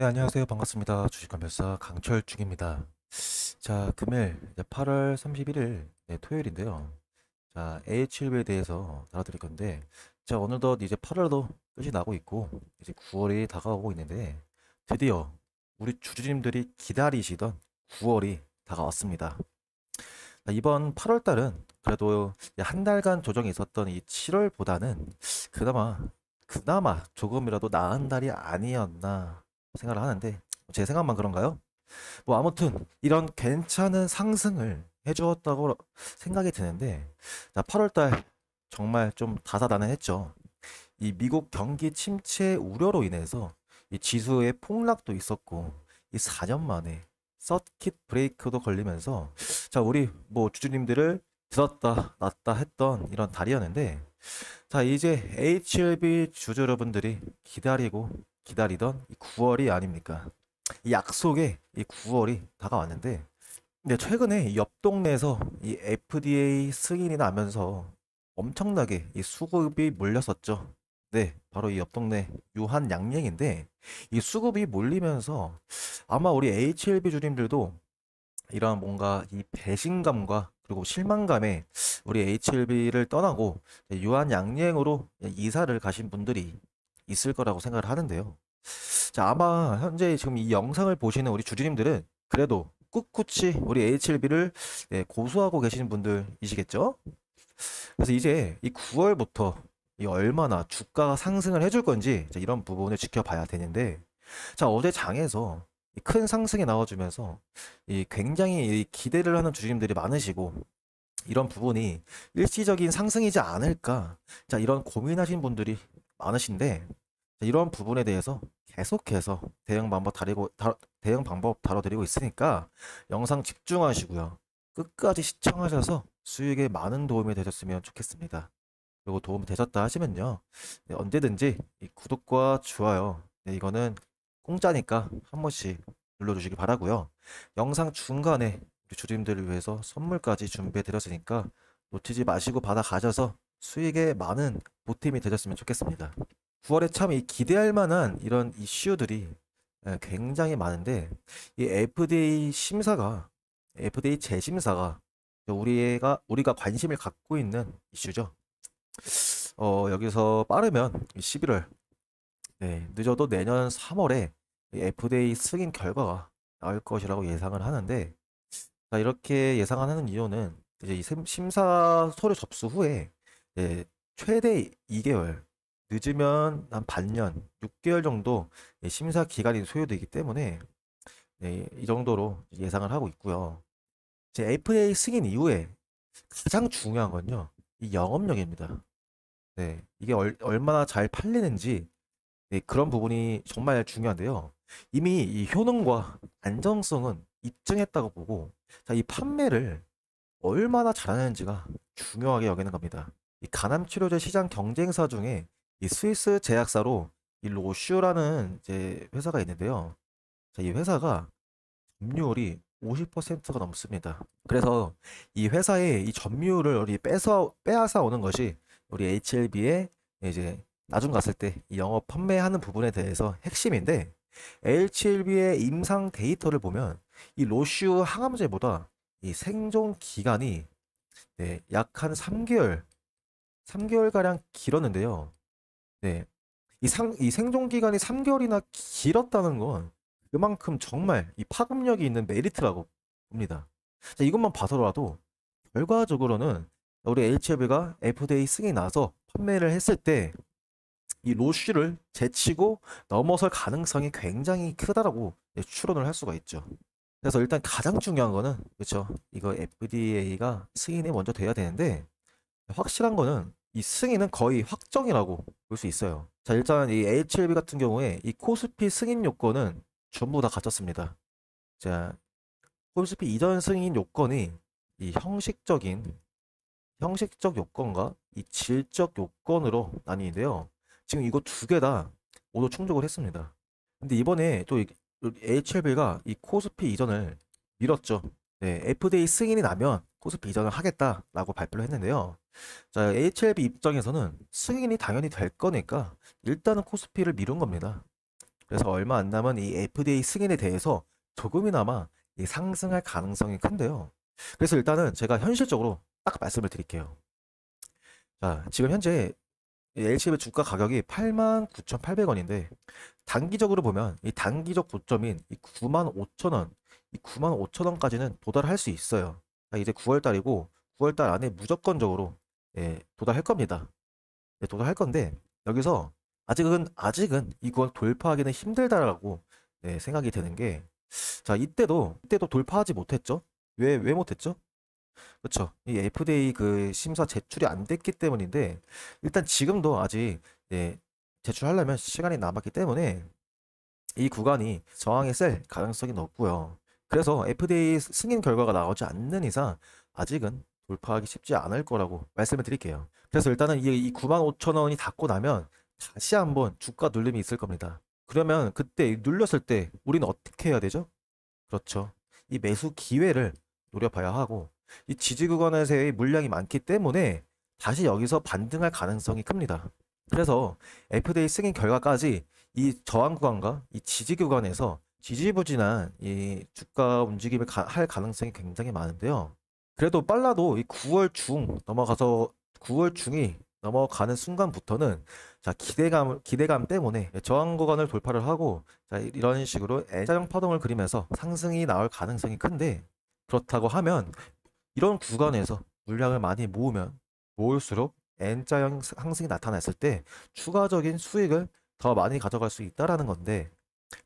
네, 안녕하세요. 반갑습니다. 주식관별사 강철중입니다. 자, 금일 8월 31일 네, 토요일인데요. 자, AHL에 대해서 알아드릴 건데 자, 오늘덧 이제 8월도 끝이 나고 있고 이제 9월이 다가오고 있는데 드디어 우리 주주님들이 기다리시던 9월이 다가왔습니다. 자, 이번 8월 달은 그래도 한 달간 조정이 있었던 이 7월보다는 그나마 그나마 조금이라도 나은 달이 아니었나 생각을 하는데 제 생각만 그런가요? 뭐 아무튼 이런 괜찮은 상승을 해주었다고 생각이 드는데 자 8월달 정말 좀 다사다난했죠. 이 미국 경기 침체 우려로 인해서 이 지수의 폭락도 있었고 이 4년 만에 서킷 브레이크도 걸리면서 자 우리 뭐 주주님들을 들었다 놨다 했던 이런 달이었는데 자 이제 HLB 주주 여러분들이 기다리고 기다리던 9월이 아닙니까? 이 약속의 이 9월이 다가왔는데 근데 최근에 옆 동네에서 이 FDA 승인이 나면서 엄청나게 이 수급이 몰렸었죠. 네, 바로 이옆 동네 유한 양양인데 이 수급이 몰리면서 아마 우리 HLB 주님들도 이런 뭔가 이 배신감과 그리고 실망감에 우리 HLB를 떠나고 유한 양양으로 이사를 가신 분들이 있을 거라고 생각을 하는데요. 자, 아마 현재 지금 이 영상을 보시는 우리 주주님들은 그래도 꿋꿋이 우리 HLB를 네, 고수하고 계시는 분들이시겠죠? 그래서 이제 이 9월부터 이 얼마나 주가가 상승을 해줄 건지 자, 이런 부분을 지켜봐야 되는데 자 어제 장에서 큰 상승이 나와주면서 이 굉장히 이 기대를 하는 주주님들이 많으시고 이런 부분이 일시적인 상승이지 않을까 자 이런 고민하신 분들이 많으신데 이런 부분에 대해서 계속해서 대응 방법 다리고 다, 대응 방법 다뤄드리고 있으니까 영상 집중하시고요. 끝까지 시청하셔서 수익에 많은 도움이 되셨으면 좋겠습니다. 그리고 도움이 되셨다 하시면요. 네, 언제든지 구독과 좋아요. 네, 이거는 공짜니까 한 번씩 눌러주시기 바라고요. 영상 중간에 우리 주주님들을 위해서 선물까지 준비해 드렸으니까 놓치지 마시고 받아가셔서 수익에 많은 보탬이 되셨으면 좋겠습니다. 9월에 참 기대할 만한 이런 이슈들이 예, 굉장히 많은데 이 FDA 심사가 FDA 재심사가 우리가 우리가 관심을 갖고 있는 이슈죠. 어, 여기서 빠르면 11월 네, 늦어도 내년 3월에 FDA 승인 결과가 나올 것이라고 예상을 하는데 자, 이렇게 예상하는 이유는 이제 이 심사 서류 접수 후에 예, 최대 2개월 늦으면 한 반년, 6개월 정도 심사 기간이 소요되기 때문에 네, 이 정도로 예상을 하고 있고요. 이제 FA 승인 이후에 가장 중요한 건요, 이 영업력입니다. 네, 이게 얼, 얼마나 잘 팔리는지 네, 그런 부분이 정말 중요한데요. 이미 이 효능과 안정성은 입증했다고 보고, 자, 이 판매를 얼마나 잘하는지가 중요하게 여기는 겁니다. 이 간암 치료제 시장 경쟁사 중에 이 스위스 제약사로 이 로슈라는 이제 회사가 있는데요. 자, 이 회사가 점유율이 50%가 넘습니다. 그래서 이 회사의 이 점유율을 우리 빼서 빼앗아 오는 것이 우리 HLB의 이제 나중 갔을 때 영업 판매하는 부분에 대해서 핵심인데 HLB의 임상 데이터를 보면 이 로슈 항암제보다 이 생존 기간이 네, 약한 3개월, 3개월 가량 길었는데요. 네. 이, 상, 이 생존 기간이 3개월이나 길었다는 건 그만큼 정말 이 파급력이 있는 메리트라고 봅니다. 자, 이것만 봐서라도 결과적으로는 우리 HLB가 FDA 승이 나서 판매를 했을 때 이 로쉬를 제치고 넘어설 가능성이 굉장히 크다라고 추론을 할 수가 있죠. 그래서 일단 가장 중요한 거는 그렇죠. 이거 FDA가 승인이 먼저 돼야 되는데 확실한 거는 이 승인은 거의 확정이라고 볼 수 있어요. 자, 일단 이 HLB 같은 경우에 이 코스피 승인 요건은 전부 다 갖췄습니다. 자, 코스피 이전 승인 요건이 이 형식적인 형식적 요건과 이 질적 요건으로 나뉘는데요. 지금 이거 두 개 다 모두 충족을 했습니다. 근데 이번에 또 HLB가 이 코스피 이전을 밀었죠. 네, FDA 승인이 나면 코스피 이전을 하겠다라고 발표를 했는데요. 자, HLB 입장에서는 승인이 당연히 될 거니까 일단은 코스피를 미룬 겁니다. 그래서 얼마 안 남은 이 FDA 승인에 대해서 조금이나마 상승할 가능성이 큰데요. 그래서 일단은 제가 현실적으로 딱 말씀을 드릴게요. 자, 지금 현재 LCF의 주가 가격이 89,800원인데 단기적으로 보면 이 단기적 고점인 95,000원, 이 95,000원까지는 도달할 수 있어요. 아, 이제 9월달이고 9월달 안에 무조건적으로 예, 도달할 겁니다. 예, 도달할 건데 여기서 아직은 아직은 이걸 돌파하기는 힘들다라고 예, 생각이 되는 게자 이때도 이때도 돌파하지 못했죠. 왜 왜 못했죠? 그렇죠. 이 FDA 그 심사 제출이 안 됐기 때문인데 일단 지금도 아직 예, 제출하려면 시간이 남았기 때문에 이 구간이 저항에 셀 가능성이 높고요. 그래서 FDA 승인 결과가 나오지 않는 이상 아직은 돌파하기 쉽지 않을 거라고 말씀을 드릴게요. 그래서 일단은 이, 이 95,000원이 닿고 나면 다시 한번 주가 눌림이 있을 겁니다. 그러면 그때 눌렸을 때 우리는 어떻게 해야 되죠? 그렇죠. 이 매수 기회를 노려봐야 하고 이 지지 구간에서의 물량이 많기 때문에 다시 여기서 반등할 가능성이 큽니다. 그래서 FDA 승인 결과까지 이 저항 구간과 이 지지 구간에서 지지부진한 이 주가 움직임을 가, 할 가능성이 굉장히 많은데요. 그래도 빨라도 이 9월 중 넘어가서 9월 중이 넘어가는 순간부터는 자 기대감 기대감 때문에 저항 구간을 돌파를 하고 자 이런 식으로 N자형 파동을 그리면서 상승이 나올 가능성이 큰데 그렇다고 하면 이런 구간에서 물량을 많이 모으면 모을수록 N자형 상승이 나타났을 때 추가적인 수익을 더 많이 가져갈 수 있다라는 건데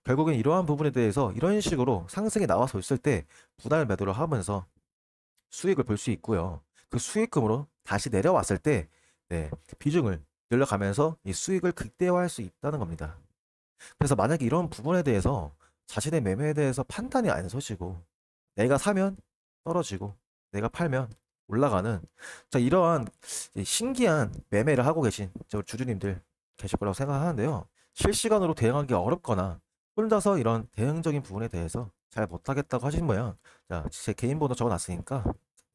결국엔 이러한 부분에 대해서 이런 식으로 상승이 나와서 있을 때 분할 매도를 하면서 수익을 볼 수 있고요. 그 수익금으로 다시 내려왔을 때 네, 비중을 늘려가면서 이 수익을 극대화할 수 있다는 겁니다. 그래서 만약에 이런 부분에 대해서 자신의 매매에 대해서 판단이 안 서시고 내가 사면 떨어지고 내가 팔면 올라가는 자 이러한 신기한 매매를 하고 계신 주주님들 계실 거라고 생각하는데요. 실시간으로 대응하기 어렵거나 혼자서 이런 대응적인 부분에 대해서 잘 못하겠다고 하신 모양 자, 제 개인 번호 적어놨으니까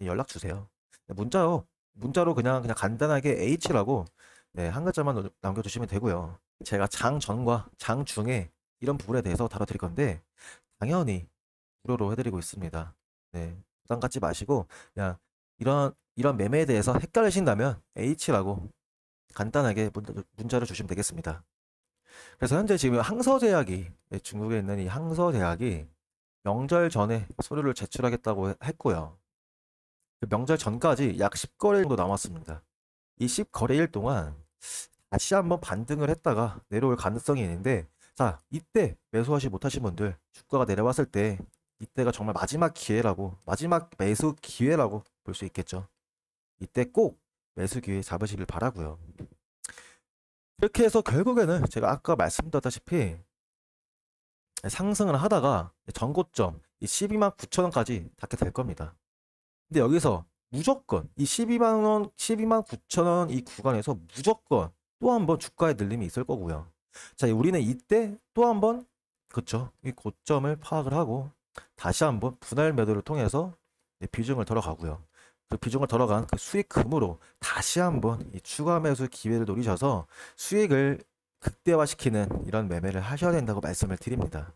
연락 주세요. 네, 문자요. 문자로 그냥 그냥 간단하게 H라고 네, 한 글자만 남겨주시면 되고요. 제가 장전과 장중에 이런 부분에 대해서 다뤄드릴 건데 당연히 무료로 해드리고 있습니다. 네, 부담 갖지 마시고 그냥 이런 이런 매매에 대해서 헷갈리신다면 H라고 간단하게 문 문자를 주시면 되겠습니다. 그래서 현재 지금 항서제약이 예, 중국에 있는 이 항서제약이 명절 전에 서류를 제출하겠다고 했고요. 그 명절 전까지 약 10거래일 정도 남았습니다. 이 10거래일 동안 다시 한번 반등을 했다가 내려올 가능성이 있는데 자 이때 매수하지 못하신 분들 주가가 내려왔을 때 이때가 정말 마지막 기회라고 마지막 매수 기회라고 볼 수 있겠죠. 이때 꼭 매수 기회 잡으시길 바라고요. 이렇게 해서 결국에는 제가 아까 말씀드렸다시피 상승을 하다가 전고점 12만 9천원까지 닿게 될 겁니다. 근데 여기서 무조건 이 12만원, 12만 9천원 이 구간에서 무조건 또 한 번 주가의 늘림이 있을 거고요. 자, 우리는 이때 또 한 번, 그쵸. 이 고점을 파악을 하고 다시 한 번 분할 매도를 통해서 비중을 덜어가고요. 그 비중을 덜어간 그 수익금으로 다시 한번 이 추가 매수 기회를 노리셔서 수익을 극대화시키는 이런 매매를 하셔야 된다고 말씀을 드립니다.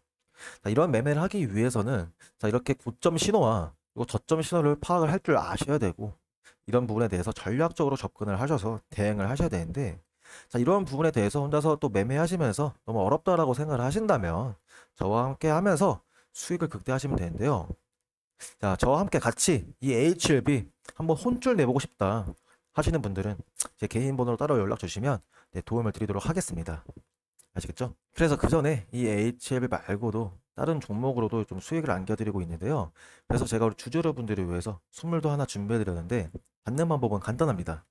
자, 이런 매매를 하기 위해서는 자, 이렇게 고점 신호와 그리고 저점 신호를 파악을 할 줄 아셔야 되고 이런 부분에 대해서 전략적으로 접근을 하셔서 대응을 하셔야 되는데 자, 이런 부분에 대해서 혼자서 또 매매하시면서 너무 어렵다라고 생각을 하신다면 저와 함께 하면서 수익을 극대화하시면 되는데요. 자, 저와 함께 같이 이 HLB 한번 혼쭐 내보고 싶다 하시는 분들은 제 개인 번호로 따로 연락 주시면 네, 도움을 드리도록 하겠습니다. 아시겠죠? 그래서 그 전에 이 HLB 말고도 다른 종목으로도 좀 수익을 안겨드리고 있는데요. 그래서 제가 우리 주주 여러분들을 위해서 선물도 하나 준비해드렸는데 받는 방법은 간단합니다.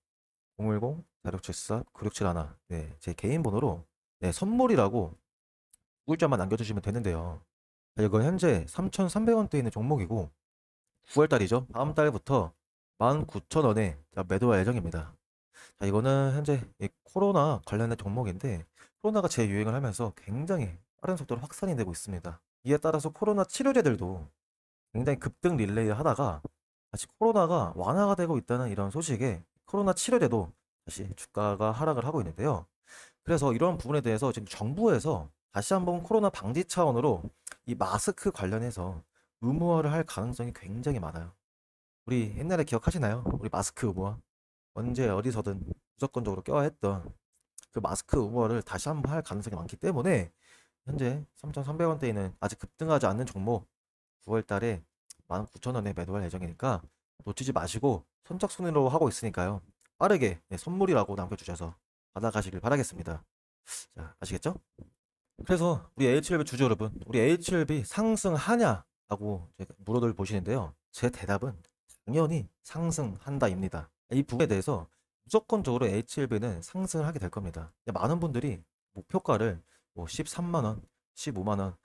010 4674 9671 네, 제 개인 번호로 네, 선물이라고 문자만 남겨주시면 되는데요. 아, 이건 현재 3,300원대에 있는 종목이고 9월달이죠. 다음 달부터 19,000원에 매도할 예정입니다. 자, 이거는 현재 코로나 관련된 종목인데 코로나가 재유행을 하면서 굉장히 빠른 속도로 확산이 되고 있습니다. 이에 따라서 코로나 치료제들도 굉장히 급등 릴레이 하다가 다시 코로나가 완화가 되고 있다는 이런 소식에 코로나 치료제도 다시 주가가 하락을 하고 있는데요. 그래서 이런 부분에 대해서 지금 정부에서 다시 한번 코로나 방지 차원으로 이 마스크 관련해서 의무화를 할 가능성이 굉장히 많아요. 우리 옛날에 기억하시나요? 우리 마스크 의무화. 언제 어디서든 무조건적으로 껴야 했던 그 마스크 의무화를 다시 한번 할 가능성이 많기 때문에 현재 3,300원대에는 아직 급등하지 않는 종목 9월 달에 19,000원에 매도할 예정이니까 놓치지 마시고 선착순으로 하고 있으니까요. 빠르게 네, 선물이라고 남겨주셔서 받아가시길 바라겠습니다. 자, 아시겠죠? 그래서 우리 HLB 주주 여러분, 우리 HLB 상승하냐 라고 물어들 보시는데요. 제 대답은 당연히 상승한다입니다. 이 부분에 대해서 무조건적으로 HLB는 상승을 하게 될 겁니다. 많은 분들이 목표가를 뭐 13만원, 15만원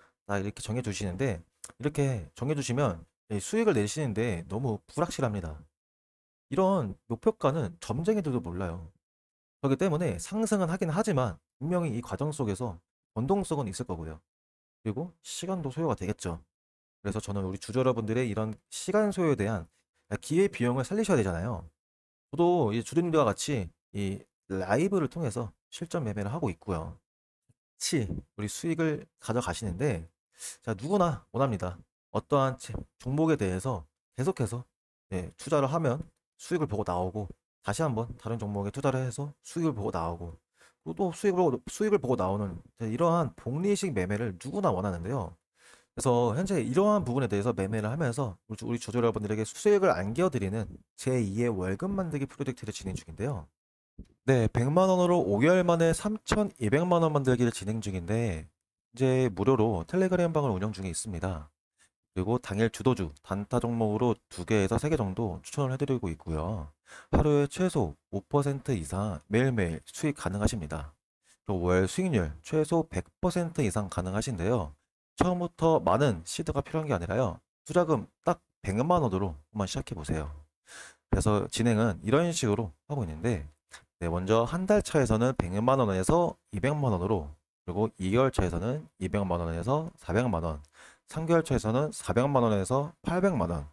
이렇게 정해주시는데 이렇게 정해주시면 예, 수익을 내시는데 너무 불확실합니다. 이런 목표가는 점쟁이들도 몰라요. 그렇기 때문에 상승은 하긴 하지만 분명히 이 과정 속에서 변동성은 있을 거고요. 그리고 시간도 소요가 되겠죠. 그래서 저는 우리 주주 여러분들의 이런 시간 소요에 대한 기회 비용을 살리셔야 되잖아요. 저도 주주님들과 같이 이 라이브를 통해서 실전 매매를 하고 있고요. 같이 우리 수익을 가져가시는데 자 누구나 원합니다. 어떠한 종목에 대해서 계속해서 네, 투자를 하면 수익을 보고 나오고 다시 한번 다른 종목에 투자를 해서 수익을 보고 나오고 또 수익을 수익을 보고 나오는 이러한 복리식 매매를 누구나 원하는데요. 그래서 현재 이러한 부분에 대해서 매매를 하면서 우리, 조리 여러분들에게 수익을 안겨드리는 제2의 월급 만들기 프로젝트를 진행 중인데요. 네, 100만원으로 5개월 만에 3,200만원 만들기를 진행 중인데 이제 무료로 텔레그램 방을 운영 중에 있습니다. 그리고 당일 주도주, 단타 종목으로 2개에서 3개 정도 추천을 해드리고 있고요. 하루에 최소 5% 이상 매일매일 수익 가능하십니다. 월 수익률 최소 100% 이상 가능하신데요. 처음부터 많은 시드가 필요한 게 아니라요. 투자금 딱 100만 원으로 한번 시작해 보세요. 그래서 진행은 이런 식으로 하고 있는데 네, 먼저 한 달 차에서는 100만 원에서 200만 원으로 그리고 2개월 차에서는 200만 원에서 400만 원 3개월 차에서는 400만 원에서 800만 원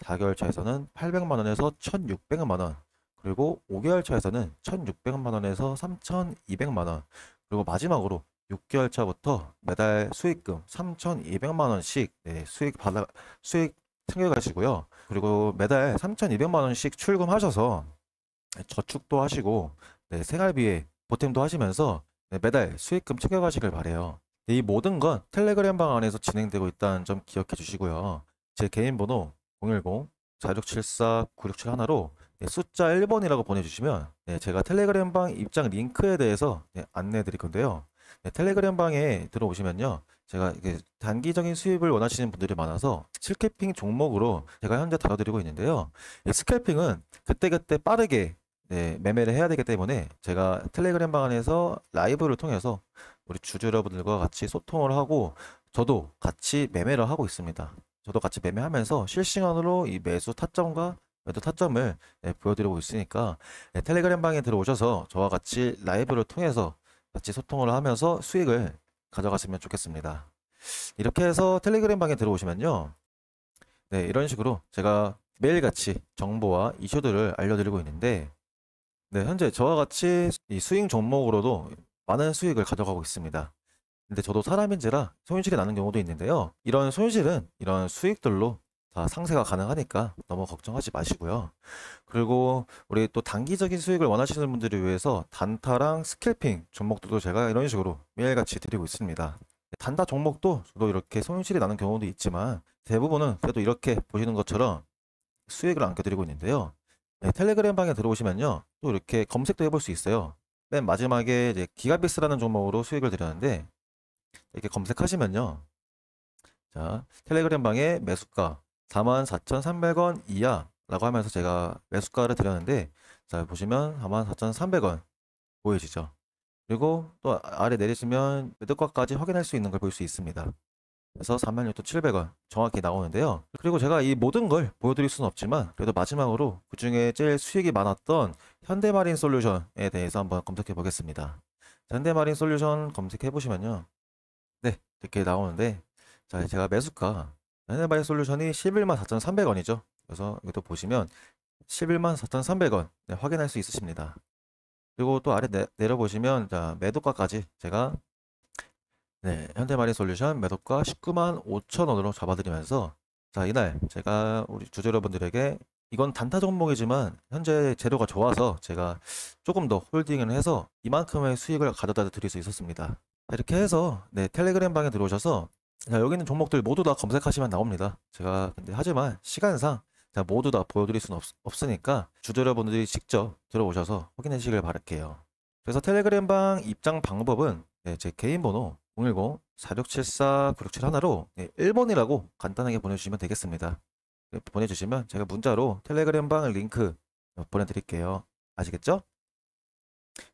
4개월 차에서는 800만 원에서 1600만 원 그리고 5개월 차에서는 1600만 원에서 3200만 원 그리고 마지막으로 6개월 차부터 매달 수익금 3,200만 원씩 네, 수익 받아 수익 챙겨가시고요. 그리고 매달 3,200만 원씩 출금하셔서 네, 저축도 하시고 네, 생활비에 보탬도 하시면서 네, 매달 수익금 챙겨가시길 바래요. 이 모든 건 텔레그램 방 안에서 진행되고 있다는 점 기억해 주시고요. 제 개인 번호 010-4674-9671로 네, 숫자 1번이라고 보내주시면 네, 제가 텔레그램 방 입장 링크에 대해서 네, 안내해 드릴 건데요. 네, 텔레그램 방에 들어오시면요. 제가 이게 단기적인 수입을 원하시는 분들이 많아서 스캘핑 종목으로 제가 현재 다뤄드리고 있는데요. 스캘핑은 그때그때 빠르게 네, 매매를 해야 되기 때문에 제가 텔레그램 방 안에서 라이브를 통해서 우리 주주 여러분들과 같이 소통을 하고 저도 같이 매매를 하고 있습니다. 저도 같이 매매하면서 실시간으로 이 매수 타점과 매도 타점을 네, 보여드리고 있으니까 네, 텔레그램 방에 들어오셔서 저와 같이 라이브를 통해서 같이 소통을 하면서 수익을 가져갔으면 좋겠습니다. 이렇게 해서 텔레그램 방에 들어오시면요. 네, 이런 식으로 제가 매일같이 정보와 이슈들을 알려드리고 있는데 네, 현재 저와 같이 이 수익 종목으로도 많은 수익을 가져가고 있습니다. 근데 저도 사람인지라 손실이 나는 경우도 있는데요. 이런 손실은 이런 수익들로 다 상세가 가능하니까 너무 걱정하지 마시고요. 그리고 우리 또 단기적인 수익을 원하시는 분들을 위해서 단타랑 스킬핑 종목들도 제가 이런 식으로 매일같이 드리고 있습니다. 단타 종목도 저도 이렇게 손실이 나는 경우도 있지만 대부분은 그래도 이렇게 보시는 것처럼 수익을 안겨드리고 있는데요. 네, 텔레그램 방에 들어오시면요. 또 이렇게 검색도 해볼 수 있어요. 맨 마지막에 이제 기가비스라는 종목으로 수익을 드렸는데 이렇게 검색하시면요. 자, 텔레그램 방에 매수가, 44,300원 이하라고 하면서 제가 매수가를 드렸는데 자 보시면 44,300원 보여지죠. 그리고 또 아래 내리시면 매도가까지 확인할 수 있는 걸 볼 수 있습니다. 그래서 46,700원 정확히 나오는데요. 그리고 제가 이 모든 걸 보여드릴 수는 없지만 그래도 마지막으로 그 중에 제일 수익이 많았던 현대마린 솔루션에 대해서 한번 검색해 보겠습니다. 현대마린 솔루션 검색해 보시면요. 네 이렇게 나오는데 자 제가 매수가 에네바이 솔루션이 11만 4,300원이죠. 그래서 이것도 보시면 11만 4,300원 네, 확인할 수 있으십니다. 그리고 또 아래 내, 내려보시면 자, 매도가까지 제가 네, 현대마리 솔루션 매도가 19만 5천원으로 잡아드리면서 자 이날 제가 우리 주주 여러분들에게 이건 단타 종목이지만 현재 재료가 좋아서 제가 조금 더 홀딩을 해서 이만큼의 수익을 가져다 드릴 수 있었습니다. 이렇게 해서 네, 텔레그램 방에 들어오셔서 자, 여기 있는 종목들 모두 다 검색하시면 나옵니다. 제가 근데 하지만 시간상 자, 모두 다 보여드릴 수는 없, 으니까 주주여러분들이 직접 들어오셔서 확인해주시길 바랄게요. 그래서 텔레그램방 입장 방법은 네, 제 개인 번호 0 1 0 4 6 7 4 9 6 7 1로 네, 1번이라고 간단하게 보내주시면 되겠습니다. 네, 보내주시면 제가 문자로 텔레그램방 링크 보내드릴게요. 아시겠죠?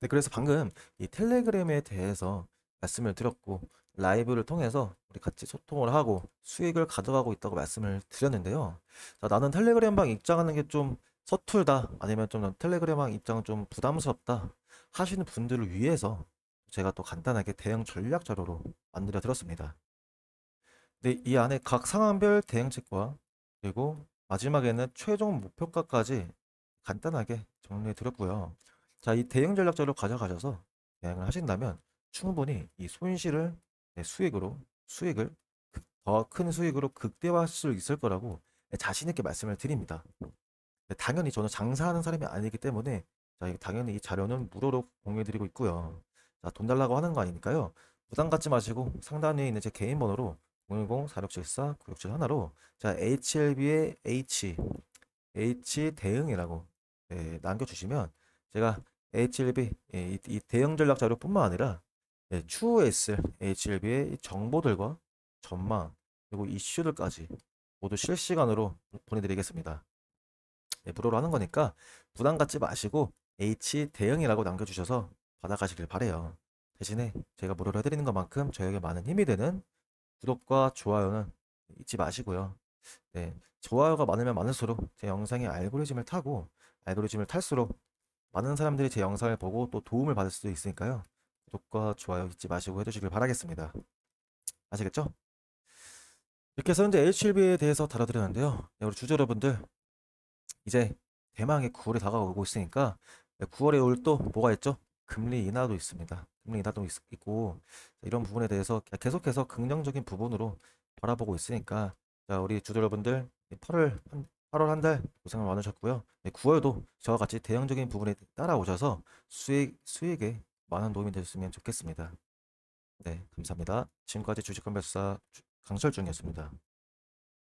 네, 그래서 방금 이 텔레그램에 대해서 말씀을 드렸고 라이브를 통해서 우리 같이 소통을 하고 수익을 가져가고 있다고 말씀을 드렸는데요. 자, 나는 텔레그램방 입장하는 게 좀 서툴다 아니면 좀 텔레그램방 입장은 좀 부담스럽다 하시는 분들을 위해서 제가 또 간단하게 대응 전략 자료로 만들어 드렸습니다. 근데 이 안에 각 상황별 대응책과 그리고 마지막에는 최종 목표가까지 간단하게 정리해 드렸고요. 자, 이 대응 전략자료 가져가셔서 대응을 하신다면 충분히 이 손실을 네, 수익으로 수익을 더 큰 수익으로 극대화할 수 있을 거라고 네, 자신 있게 말씀을 드립니다. 네, 당연히 저는 장사하는 사람이 아니기 때문에 당연히 이 자료는 무료로 공유해드리고 있고요. 돈 달라고 하는 거 아니니까요. 부담 갖지 마시고 상단에 있는 제 개인 번호로 010-4674-9671로자 HLB의 H H 대응이라고 예, 남겨주시면 제가 HLB 예, 이, 이 대응 전략 자료뿐만 아니라 예, 추후 SL, HLB의 정보들과 전망, 그리고 이슈들까지 모두 실시간으로 보내드리겠습니다. 예, 네, 무료로 하는 거니까 부담 갖지 마시고 H 대응이라고 남겨주셔서 받아가시길 바래요. 대신에 제가 무료로 해드리는 것만큼 저에게 많은 힘이 되는 구독과 좋아요는 잊지 마시고요. 네, 좋아요가 많으면 많을수록 제영상이 알고리즘을 타고 알고리즘을 탈수록 많은 사람들이 제 영상을 보고 또 도움을 받을 수도 있으니까요. 구독과 좋아요 잊지 마시고 해주시길 바라겠습니다. 아시겠죠? 이렇게 해서 이제 HLB에 대해서 다뤄드렸는데요. 네, 우리 주주 여러분들 이제 대망의 9월에 다가오고 있으니까 9월에 올 또 뭐가 있죠? 금리 인하도 있습니다. 금리 인하도 있고 이런 부분에 대해서 계속해서 긍정적인 부분으로 바라보고 있으니까 자 우리 주주 여러분들 8월 한, 8월 한 달 고생을 많으셨고요. 9월도 저와 같이 대형적인 부분에 따라오셔서 수익 수익에 많은 도움이 되셨으면 좋겠습니다. 네, 감사합니다. 지금까지 주식건별사 강철중이었습니다.